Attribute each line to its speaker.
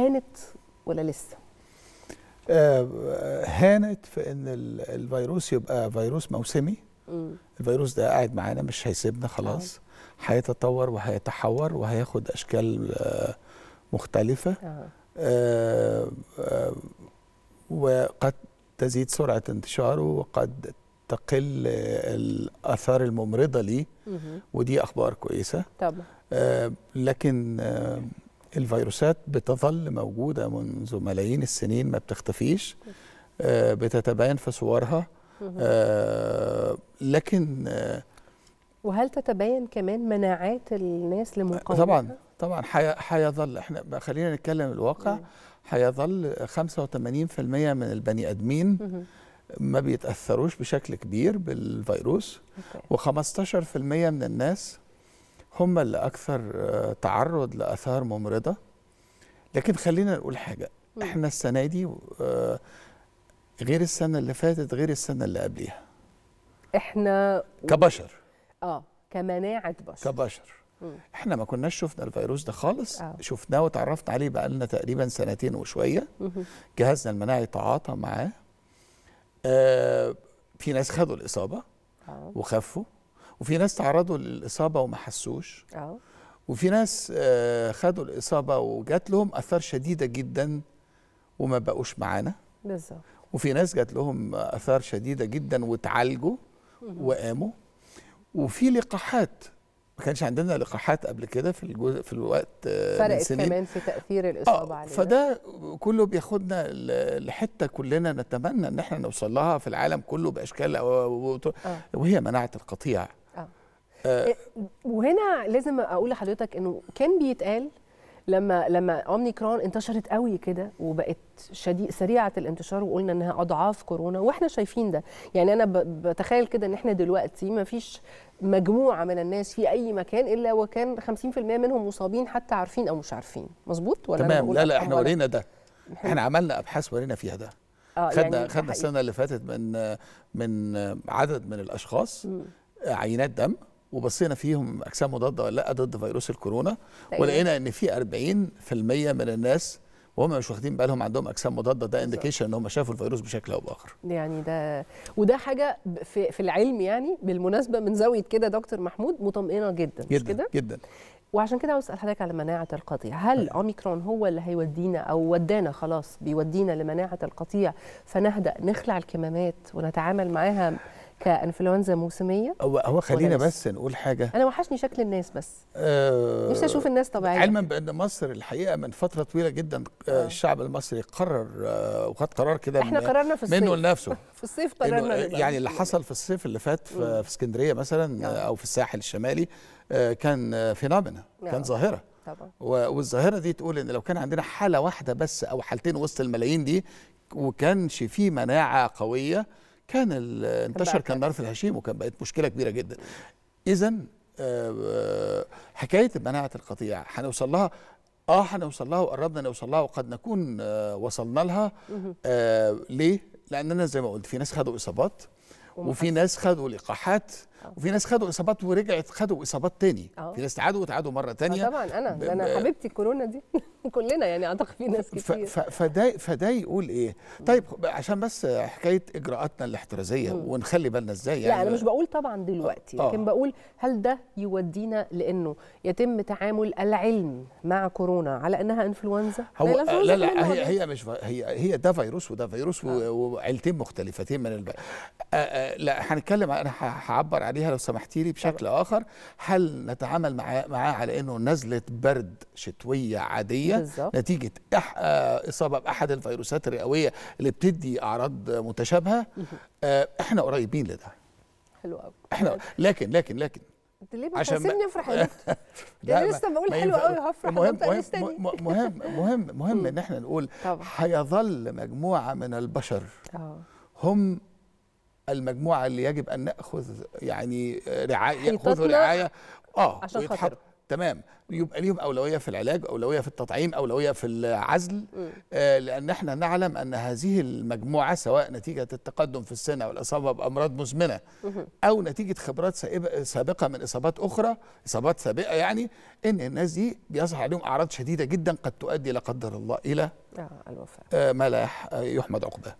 Speaker 1: هانت ولا لسه؟
Speaker 2: آه، هانت في ان الفيروس يبقى فيروس موسمي الفيروس ده قاعد معانا مش هيسيبنا خلاص هيتطور وهيتحور وهياخد اشكال آه، مختلفه آه، وقد تزيد سرعه انتشاره وقد تقل الاثار الممرضه ليه ودي اخبار كويسه طبعا لكن الفيروسات بتظل موجودة منذ ملايين السنين ما بتختفيش آه، بتتباين في صورها آه، لكن آه،
Speaker 1: وهل تتباين كمان مناعات الناس لمقاومتها؟ طبعا
Speaker 2: طبعا حيظل احنا خلينا نتكلم الواقع حيظل 85% من البني ادمين ما بيتاثروش بشكل كبير بالفيروس و15% من الناس هم اللي اكثر آه، تعرض لاثار ممرضه لكن خلينا نقول حاجه احنا السنه دي آه، غير السنه اللي فاتت غير السنه اللي قبليها
Speaker 1: احنا كبشر اه كمناعه
Speaker 2: بشر كبشر م. احنا ما كناش شفنا الفيروس ده خالص آه. شفناه وتعرفنا عليه بقى لنا تقريبا سنتين وشويه مم. جهازنا المناعي تعاطى معاه آه في ناس خدوا الاصابه آه. وخفوا وفي ناس تعرضوا للاصابه وما حسوش اه وفي ناس آه، خدوا الاصابه وجات لهم اثار شديده جدا وما بقوش معانا بالظبط وفي ناس جات لهم اثار شديده جدا وتعالجوا وقاموا وفي لقاحات ما كانش عندنا لقاحات قبل كده في الجزء في الوقت آه، فرقت كمان
Speaker 1: في تاثير الاصابه آه علينا
Speaker 2: فده كله بياخدنا لحته كلنا نتمنى ان احنا نوصل لها في العالم كله باشكال آه. وهي مناعه القطيع
Speaker 1: وهنا لازم اقول لحضرتك انه كان بيتقال لما لما اوميكرون انتشرت قوي كده وبقت شديد سريعه الانتشار وقلنا انها اضعاف كورونا واحنا شايفين ده يعني انا بتخيل كده ان احنا دلوقتي ما فيش مجموعه من الناس في اي مكان الا وكان 50% منهم مصابين حتى عارفين او مش عارفين مظبوط ولا تمام لا لا احنا ورينا ده
Speaker 2: احنا عملنا ابحاث ورينا فيها ده
Speaker 1: آه خدنا يعني خدنا السنه
Speaker 2: اللي فاتت من من عدد من الاشخاص عينات دم وبصينا فيهم اجسام مضاده ولا لا ضد فيروس الكورونا ولقينا ان في 40% من الناس وهم مش واخدين بالهم عندهم اجسام مضاده ده انديكيشن ان هم شافوا الفيروس بشكل او باخر
Speaker 1: يعني ده وده حاجه في, في العلم يعني بالمناسبه من زاويه كده دكتور محمود مطمئنه جدا جدا مش كده؟ جدا وعشان كده عاوز اسال حضرتك على مناعه القطيع هل أه. اوميكرون هو اللي هيودينا او ودانا خلاص بيودينا لمناعه القطيع فنهدا نخلع الكمامات ونتعامل معاها كانفلونزا موسميه
Speaker 2: هو هو خلينا بس نقول حاجه
Speaker 1: انا وحشني شكل الناس بس
Speaker 2: أه نفسي اشوف الناس طبيعيه علما بان مصر الحقيقه من فتره طويله جدا أه, آه. الشعب المصري قرر آه، وخد قرار كده احنا إيه؟ قررنا في الصيف منه لنفسه
Speaker 1: في الصيف قررنا يعني اللي
Speaker 2: حصل في الصيف اللي فات في اسكندريه مثلا نعم. أه او في الساحل الشمالي آه، كان فينومينا نعم. كان ظاهره طبعا والظاهره دي تقول ان لو كان عندنا حاله واحده بس او حالتين وسط الملايين دي وكانش في مناعه قويه كان انتشر كان نار في الهشيم وكان بقت مشكله كبيره جدا اذا آه، حكايه مناعه القطيع هنوصل لها اه هنوصل لها وقربنا نوصل لها وقد نكون آه، وصلنا لها آه ليه لاننا زي ما قلت في ناس خدوا اصابات وفي ناس خدوا لقاحات آه. وفي ناس خدوا اصابات ورجعت خدوا اصابات تاني في ناس تعادوا وتعادوا مره تانية طبعا انا ده انا
Speaker 1: حبيبتي الكورونا دي كلنا يعني اعتقد
Speaker 2: في ناس كتير فده فده يقول ايه؟ طيب عشان بس حكايه اجراءاتنا الاحترازيه ونخلي بالنا ازاي يعني لا انا مش بقول طبعا دلوقتي آه. لكن
Speaker 1: بقول هل ده يودينا لانه يتم تعامل العلم مع كورونا على انها انفلونزا؟ هو لا لا, آه، لا هي, هي
Speaker 2: مش هي هي ده فيروس وده فيروس آه. وعيلتين مختلفتين من الب... آه آه لا هنتكلم انا هعبر عليها لو سمحتي لي بشكل طبعا. اخر هل نتعامل معاه معاه على انه نزله برد شتويه عاديه الرئويه بالزبط. نتيجه آه، اصابه باحد الفيروسات الرئويه اللي بتدي اعراض متشابهه آه، احنا قريبين لده حلو قوي احنا لكن لكن لكن
Speaker 1: انت ليه بتسيبني افرح يا دكتور؟
Speaker 2: انا لسه بقول حلو قوي هفرح مهم مهم مهم مهم مهم ان احنا نقول هيظل مجموعه من البشر آه. هم المجموعه اللي يجب ان ناخذ يعني رعايه ياخذوا رعايه اه عشان خاطر تمام يبقى ليهم اولويه في العلاج اولويه في التطعيم اولويه في العزل آه لان احنا نعلم ان هذه المجموعه سواء نتيجه التقدم في السن او الاصابه بامراض مزمنه او نتيجه خبرات سابقه من اصابات اخرى اصابات سابقه يعني ان الناس دي بيظهر عليهم اعراض شديده جدا قد تؤدي لا قدر الله الى
Speaker 1: آه، الوفاه
Speaker 2: آه ما لا آه، يحمد عقباه